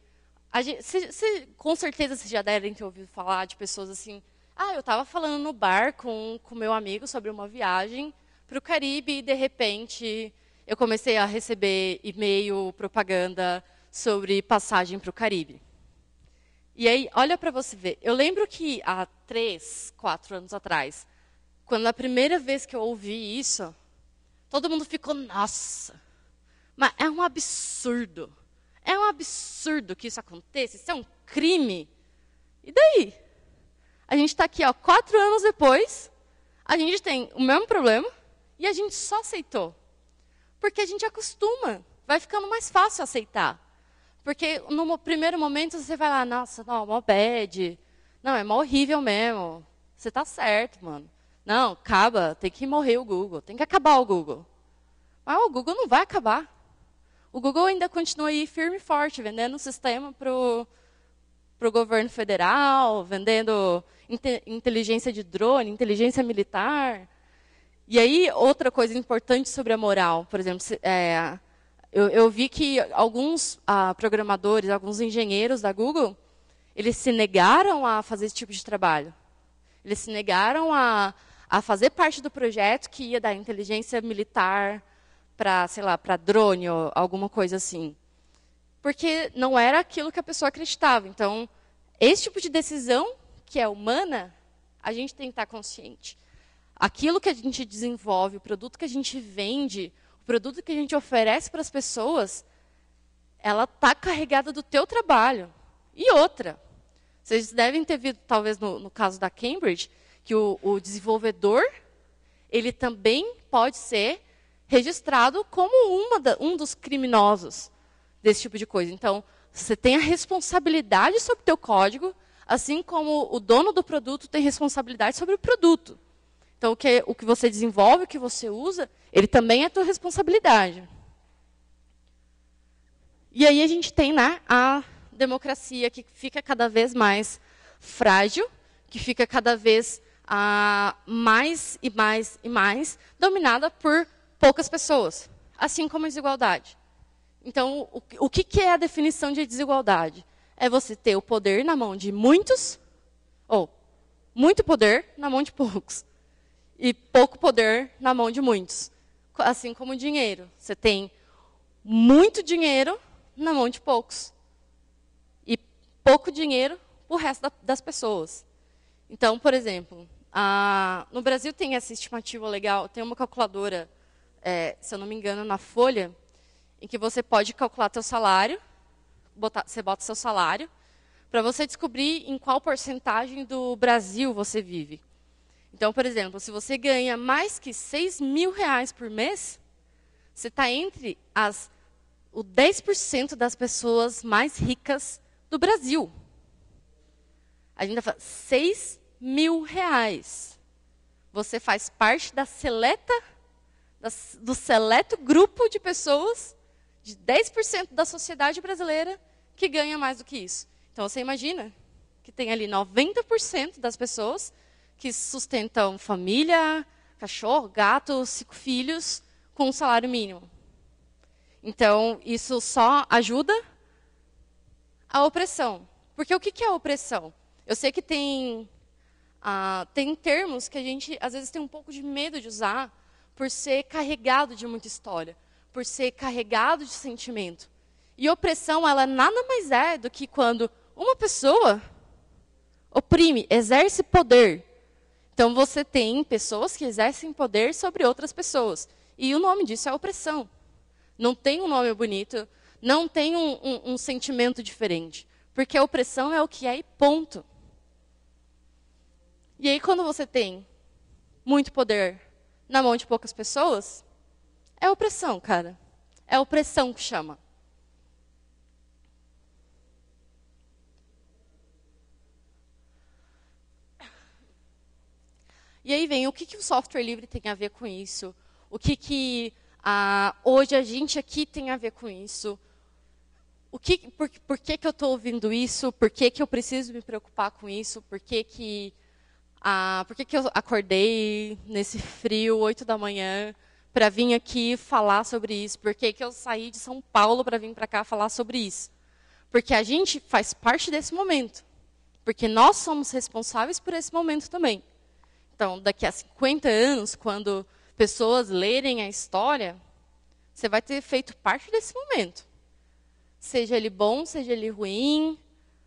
Gente, se, se, com certeza vocês já devem ter ouvido falar de pessoas assim ah, eu estava falando no bar com o meu amigo sobre uma viagem para o Caribe e, de repente, eu comecei a receber e-mail, propaganda sobre passagem para o Caribe. E aí, olha para você ver. Eu lembro que há três, quatro anos atrás, quando a primeira vez que eu ouvi isso, todo mundo ficou, nossa, mas é um absurdo. É um absurdo que isso aconteça, isso é um crime. E daí? A gente está aqui, ó, quatro anos depois, a gente tem o mesmo problema e a gente só aceitou. Porque a gente acostuma, vai ficando mais fácil aceitar. Porque no primeiro momento você vai lá, nossa, não, mó bad. Não, é mó horrível mesmo. Você tá certo, mano. Não, acaba, tem que morrer o Google, tem que acabar o Google. Mas o Google não vai acabar. O Google ainda continua aí firme e forte, vendendo o sistema para para o governo federal, vendendo inteligência de drone, inteligência militar. E aí, outra coisa importante sobre a moral, por exemplo, é, eu, eu, vi que alguns ah, programadores, alguns engenheiros da Google, eles se negaram a fazer esse tipo de trabalho. Eles se negaram a, a fazer parte do projeto que ia dar inteligência militar para, sei lá, para drone ou alguma coisa assim porque não era aquilo que a pessoa acreditava. Então, esse tipo de decisão, que é humana, a gente tem que estar consciente. Aquilo que a gente desenvolve, o produto que a gente vende, o produto que a gente oferece para as pessoas, ela está carregada do teu trabalho. E outra, vocês devem ter visto, talvez no, no caso da Cambridge, que o, o desenvolvedor, ele também pode ser registrado como da, um dos criminosos desse tipo de coisa. Então, você tem a responsabilidade sobre o teu código, assim como o dono do produto tem responsabilidade sobre o produto. Então, o que, o que você desenvolve, o que você usa, ele também é tua responsabilidade. E aí a gente tem né, a democracia que fica cada vez mais frágil, que fica cada vez ah, mais e mais e mais dominada por poucas pessoas, assim como a desigualdade. Então, o, o que, que é a definição de desigualdade? É você ter o poder na mão de muitos, ou muito poder na mão de poucos, e pouco poder na mão de muitos. Assim como o dinheiro. Você tem muito dinheiro na mão de poucos, e pouco dinheiro para o resto da, das pessoas. Então, por exemplo, a, no Brasil tem essa estimativa legal, tem uma calculadora, é, se eu não me engano, na Folha, em que você pode calcular seu salário, botar, você bota seu salário, para você descobrir em qual porcentagem do Brasil você vive. Então, por exemplo, se você ganha mais que 6 mil reais por mês, você está entre as, o 10% das pessoas mais ricas do Brasil. A gente tá fala, 6 mil reais. Você faz parte da seleta, da, do seleto grupo de pessoas de 10% da sociedade brasileira que ganha mais do que isso. Então você imagina que tem ali 90% das pessoas que sustentam família, cachorro, gato, cinco filhos com um salário mínimo. Então isso só ajuda a opressão. Porque o que é opressão? Eu sei que tem ah, tem termos que a gente às vezes tem um pouco de medo de usar por ser carregado de muita história por ser carregado de sentimento. E opressão, ela nada mais é do que quando uma pessoa oprime, exerce poder. Então você tem pessoas que exercem poder sobre outras pessoas. E o nome disso é opressão. Não tem um nome bonito, não tem um, um, um sentimento diferente. Porque a opressão é o que é e ponto. E aí, quando você tem muito poder na mão de poucas pessoas, é opressão, cara. É opressão que chama. E aí vem o que, que o software livre tem a ver com isso? O que, que ah, hoje a gente aqui tem a ver com isso? O que, por, por que, que eu estou ouvindo isso? Por que, que eu preciso me preocupar com isso? Por que, que, ah, por que, que eu acordei nesse frio, oito da manhã? para vir aqui falar sobre isso? Por que, que eu saí de São Paulo para vir para cá falar sobre isso? Porque a gente faz parte desse momento. Porque nós somos responsáveis por esse momento também. Então, daqui a 50 anos, quando pessoas lerem a história, você vai ter feito parte desse momento. Seja ele bom, seja ele ruim,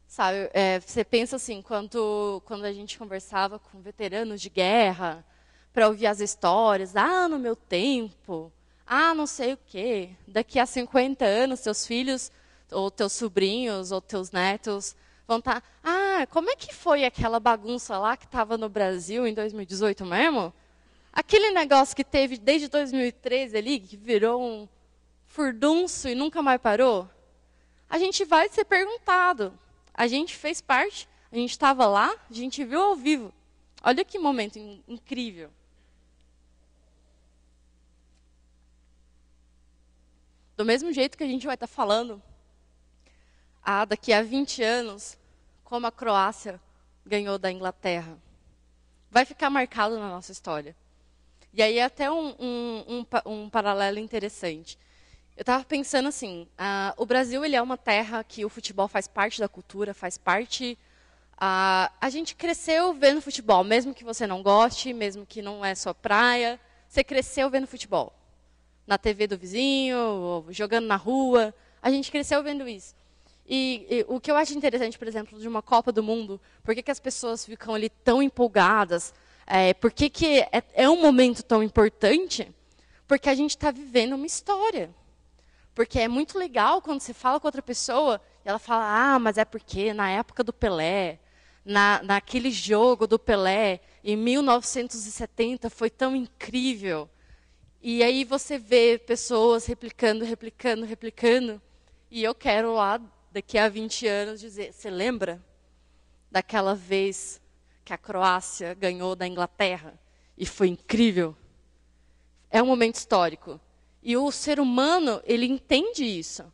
sabe? É, você pensa assim, quando, quando a gente conversava com veteranos de guerra, para ouvir as histórias. Ah, no meu tempo. Ah, não sei o quê. Daqui a 50 anos, seus filhos, ou teus sobrinhos, ou teus netos vão estar. Tá, ah, como é que foi aquela bagunça lá que estava no Brasil em 2018 mesmo? Aquele negócio que teve desde 2013 ali, que virou um furdunço e nunca mais parou? A gente vai ser perguntado. A gente fez parte, a gente estava lá, a gente viu ao vivo. Olha que momento incrível. Do mesmo jeito que a gente vai estar tá falando, ah, daqui a 20 anos, como a Croácia ganhou da Inglaterra. Vai ficar marcado na nossa história. E aí é até um, um, um, um paralelo interessante. Eu estava pensando assim, ah, o Brasil ele é uma terra que o futebol faz parte da cultura, faz parte... Ah, a gente cresceu vendo futebol, mesmo que você não goste, mesmo que não é sua praia, você cresceu vendo futebol na TV do vizinho, jogando na rua. A gente cresceu vendo isso. E, e, o que eu acho interessante, por exemplo, de uma Copa do Mundo, por que, que as pessoas ficam ali tão empolgadas? É, por que, que é, é um momento tão importante? Porque a gente está vivendo uma história. Porque é muito legal quando você fala com outra pessoa e ela fala: Ah, mas é porque na época do Pelé, na, naquele jogo do Pelé, em 1970, foi tão incrível. E aí você vê pessoas replicando, replicando, replicando. E eu quero lá, daqui a 20 anos, dizer: você lembra daquela vez que a Croácia ganhou da Inglaterra? E foi incrível. É um momento histórico. E o ser humano, ele entende isso.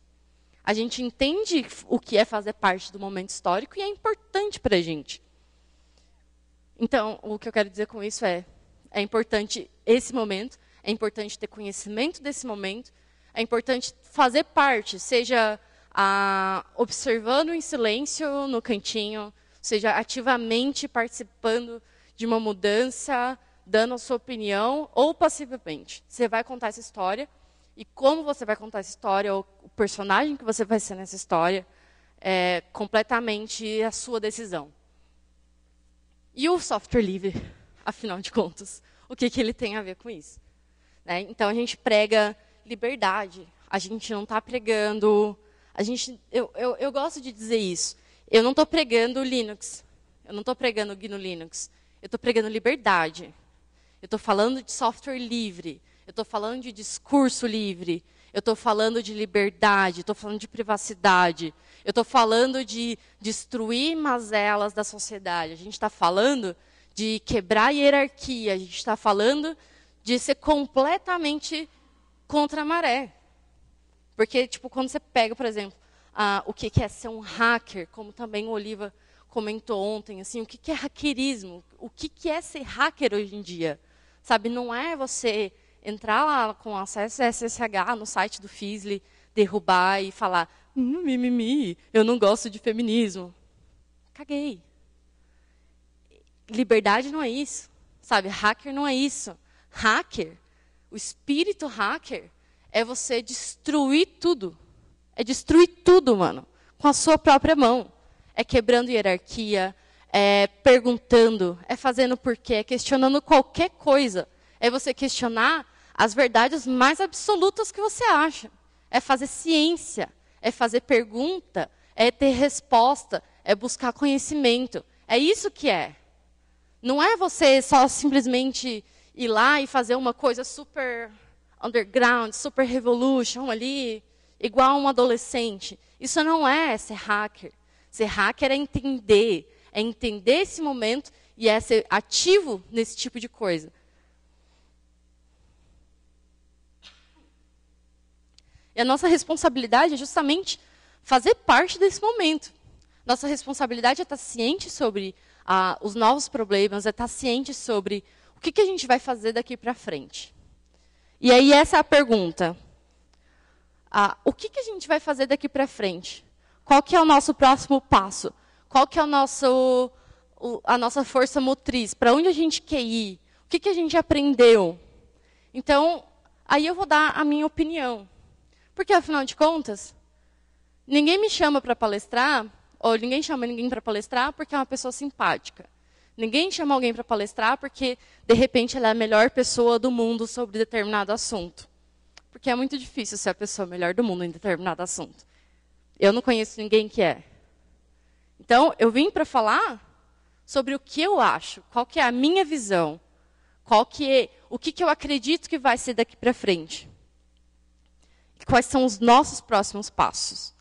A gente entende o que é fazer parte do momento histórico e é importante para a gente. Então, o que eu quero dizer com isso é: é importante esse momento é importante ter conhecimento desse momento, é importante fazer parte, seja observando em silêncio no cantinho, seja ativamente participando de uma mudança, dando a sua opinião, ou passivamente. Você vai contar essa história, e como você vai contar essa história, ou o personagem que você vai ser nessa história, é completamente a sua decisão. E o software livre, afinal de contas, o que, que ele tem a ver com isso? Né? Então a gente prega liberdade. A gente não está pregando. A gente, eu, eu, eu gosto de dizer isso. Eu não estou pregando Linux. Eu não estou pregando GNU Linux. Eu estou pregando liberdade. Eu estou falando de software livre. Eu estou falando de discurso livre. Eu estou falando de liberdade. Estou falando de privacidade. Eu estou falando de destruir mazelas da sociedade. A gente está falando de quebrar hierarquia. A gente está falando de ser completamente contra a maré. Porque, tipo, quando você pega, por exemplo, a, o que, é ser um hacker, como também o Oliva comentou ontem, assim, o que, é hackerismo? O que, é ser hacker hoje em dia? Sabe, não é você entrar lá com acesso SSH no site do Fisli, derrubar e falar, hum, mimimi, eu não gosto de feminismo. Caguei. Liberdade não é isso, sabe? Hacker não é isso hacker, o espírito hacker, é você destruir tudo. É destruir tudo, mano, com a sua própria mão. É quebrando hierarquia, é perguntando, é fazendo porquê, é questionando qualquer coisa. É você questionar as verdades mais absolutas que você acha. É fazer ciência, é fazer pergunta, é ter resposta, é buscar conhecimento. É isso que é. Não é você só simplesmente ir lá e fazer uma coisa super underground, super revolution ali, igual um adolescente. Isso não é ser hacker. Ser hacker é entender, é entender esse momento e é ser ativo nesse tipo de coisa. E a nossa responsabilidade é justamente fazer parte desse momento. Nossa responsabilidade é estar ciente sobre ah, os novos problemas, é estar ciente sobre o que, que a gente vai fazer daqui para frente? E aí essa é a pergunta. Ah, o que, que a gente vai fazer daqui para frente? Qual que é o nosso próximo passo? Qual que é o nosso, o, a nossa força motriz? Para onde a gente quer ir? O que, que a gente aprendeu? Então, aí eu vou dar a minha opinião. Porque, afinal de contas, ninguém me chama para palestrar, ou ninguém chama ninguém para palestrar porque é uma pessoa simpática. Ninguém chama alguém para palestrar porque, de repente, ela é a melhor pessoa do mundo sobre determinado assunto. Porque é muito difícil ser a pessoa melhor do mundo em determinado assunto. Eu não conheço ninguém que é. Então, eu vim para falar sobre o que eu acho, qual que é a minha visão, qual que é, o que, que eu acredito que vai ser daqui para frente. E quais são os nossos próximos passos.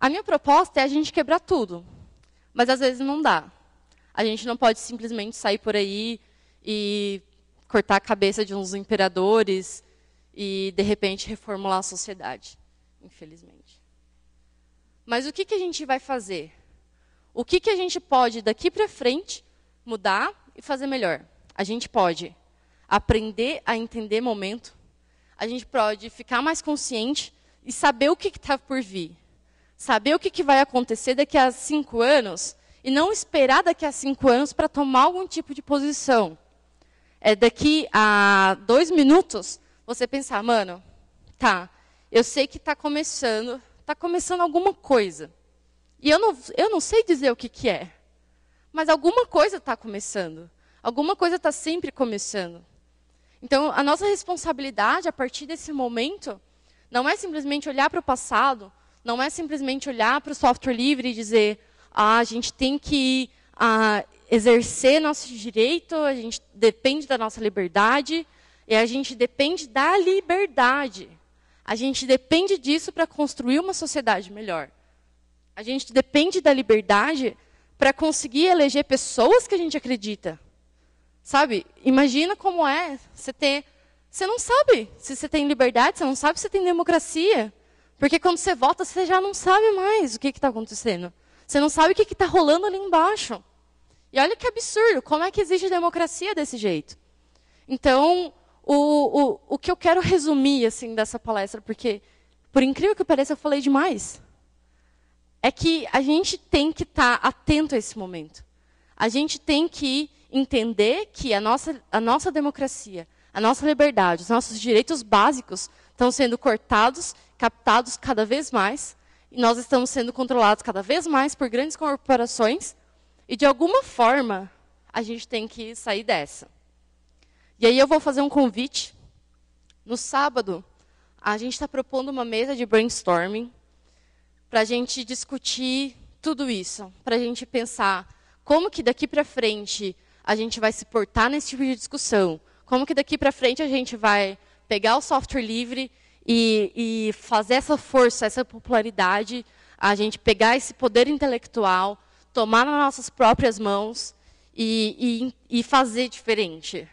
A minha proposta é a gente quebrar tudo, mas às vezes não dá. A gente não pode simplesmente sair por aí e cortar a cabeça de uns imperadores e, de repente, reformular a sociedade, infelizmente. Mas o que, que a gente vai fazer? O que, que a gente pode, daqui para frente, mudar e fazer melhor? A gente pode aprender a entender momento, a gente pode ficar mais consciente e saber o que está por vir. Saber o que, que vai acontecer daqui a cinco anos e não esperar daqui a cinco anos para tomar algum tipo de posição. É daqui a dois minutos você pensar, ah, mano, tá, eu sei que está começando, está começando alguma coisa. E eu não, eu não sei dizer o que, que é, mas alguma coisa está começando. Alguma coisa está sempre começando. Então, a nossa responsabilidade a partir desse momento não é simplesmente olhar para o passado não é simplesmente olhar para o software livre e dizer, ah, a gente tem que ah, exercer nosso direito, a gente depende da nossa liberdade, e a gente depende da liberdade. A gente depende disso para construir uma sociedade melhor. A gente depende da liberdade para conseguir eleger pessoas que a gente acredita. Sabe? Imagina como é você ter. Você não sabe se você tem liberdade, você não sabe se você tem democracia. Porque quando você vota, você já não sabe mais o que está acontecendo. Você não sabe o que está rolando ali embaixo. E olha que absurdo, como é que existe democracia desse jeito? Então, o, o, o que eu quero resumir assim dessa palestra, porque, por incrível que pareça, eu falei demais, é que a gente tem que estar tá atento a esse momento. A gente tem que entender que a nossa, a nossa democracia, a nossa liberdade, os nossos direitos básicos estão sendo cortados captados cada vez mais, e nós estamos sendo controlados cada vez mais por grandes corporações, e de alguma forma a gente tem que sair dessa. E aí eu vou fazer um convite. No sábado, a gente está propondo uma mesa de brainstorming para a gente discutir tudo isso, para a gente pensar como que daqui para frente a gente vai se portar nesse tipo de discussão, como que daqui para frente a gente vai pegar o software livre e, e fazer essa força, essa popularidade, a gente pegar esse poder intelectual, tomar nas nossas próprias mãos e, e, e fazer diferente.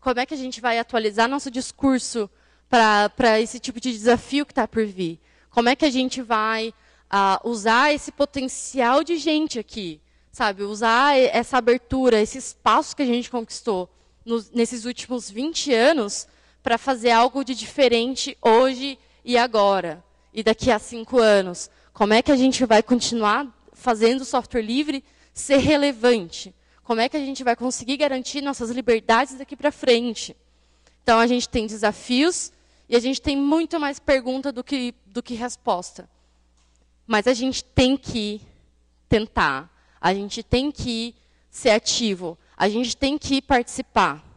Como é que a gente vai atualizar nosso discurso para esse tipo de desafio que está por vir? Como é que a gente vai uh, usar esse potencial de gente aqui? Sabe, usar essa abertura, esse espaço que a gente conquistou nos, nesses últimos 20 anos para fazer algo de diferente hoje e agora, e daqui a cinco anos? Como é que a gente vai continuar fazendo software livre ser relevante? Como é que a gente vai conseguir garantir nossas liberdades daqui para frente? Então, a gente tem desafios e a gente tem muito mais pergunta do que, do que resposta. Mas a gente tem que tentar, a gente tem que ser ativo, a gente tem que participar.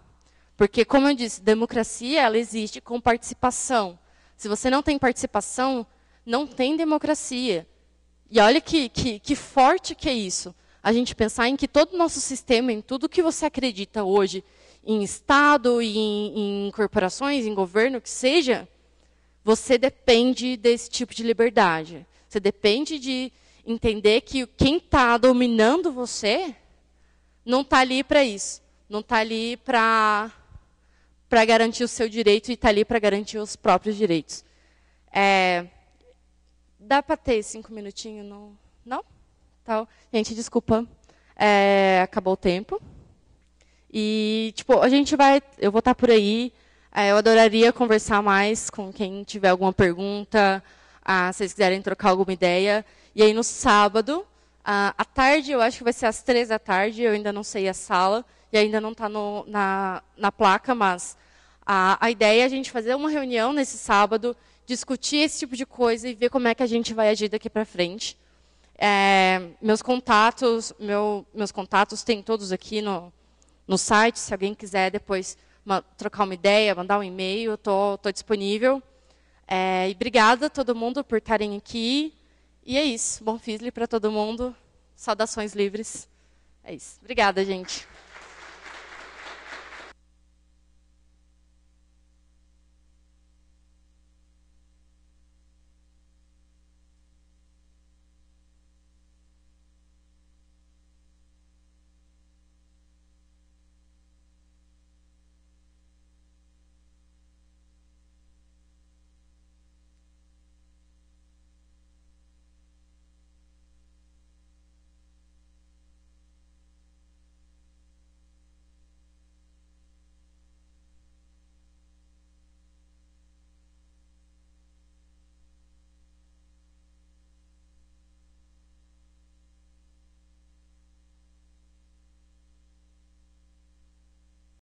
Porque, como eu disse, democracia ela existe com participação. Se você não tem participação, não tem democracia. E olha que, que, que forte que é isso. A gente pensar em que todo o nosso sistema, em tudo que você acredita hoje, em Estado, em, em corporações, em governo, que seja, você depende desse tipo de liberdade. Você depende de entender que quem está dominando você não está ali para isso. Não está ali para para garantir o seu direito e está ali para garantir os próprios direitos. É, dá para ter cinco minutinhos? Não? não? Tal. Tá gente, desculpa. É, acabou o tempo. E, tipo, a gente vai. Eu vou estar tá por aí. É, eu adoraria conversar mais com quem tiver alguma pergunta, ah, se vocês quiserem trocar alguma ideia. E aí, no sábado, ah, à tarde, eu acho que vai ser às três da tarde, eu ainda não sei a sala e ainda não está na, na placa, mas a, a ideia é a gente fazer uma reunião nesse sábado, discutir esse tipo de coisa e ver como é que a gente vai agir daqui para frente. É, meus contatos, meu, meus contatos tem todos aqui no, no site, se alguém quiser depois uma, trocar uma ideia, mandar um e-mail, estou disponível. É, e obrigada a todo mundo por estarem aqui. E é isso. Bom Fizzle para todo mundo. Saudações livres. É isso. Obrigada, gente.